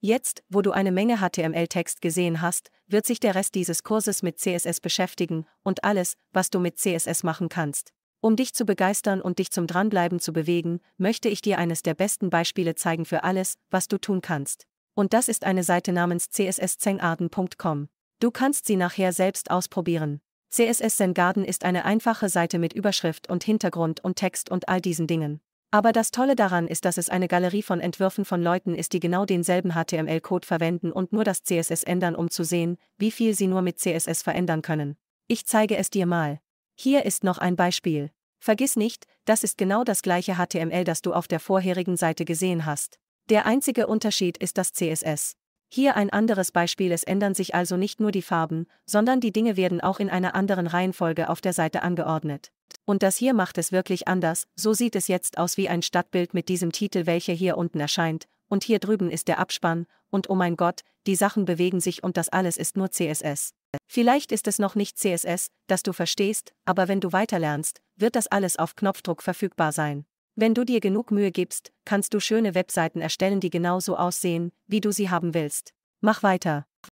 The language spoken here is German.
Jetzt, wo du eine Menge HTML-Text gesehen hast, wird sich der Rest dieses Kurses mit CSS beschäftigen und alles, was du mit CSS machen kannst. Um dich zu begeistern und dich zum Dranbleiben zu bewegen, möchte ich dir eines der besten Beispiele zeigen für alles, was du tun kannst. Und das ist eine Seite namens csszengarden.com. Du kannst sie nachher selbst ausprobieren. CSS Zengarden ist eine einfache Seite mit Überschrift und Hintergrund und Text und all diesen Dingen. Aber das Tolle daran ist, dass es eine Galerie von Entwürfen von Leuten ist, die genau denselben HTML-Code verwenden und nur das CSS ändern, um zu sehen, wie viel sie nur mit CSS verändern können. Ich zeige es dir mal. Hier ist noch ein Beispiel. Vergiss nicht, das ist genau das gleiche HTML, das du auf der vorherigen Seite gesehen hast. Der einzige Unterschied ist das CSS. Hier ein anderes Beispiel, es ändern sich also nicht nur die Farben, sondern die Dinge werden auch in einer anderen Reihenfolge auf der Seite angeordnet. Und das hier macht es wirklich anders, so sieht es jetzt aus wie ein Stadtbild mit diesem Titel, welcher hier unten erscheint, und hier drüben ist der Abspann, und oh mein Gott, die Sachen bewegen sich und das alles ist nur CSS. Vielleicht ist es noch nicht CSS, das du verstehst, aber wenn du weiterlernst, wird das alles auf Knopfdruck verfügbar sein. Wenn du dir genug Mühe gibst, kannst du schöne Webseiten erstellen, die genauso aussehen, wie du sie haben willst. Mach weiter.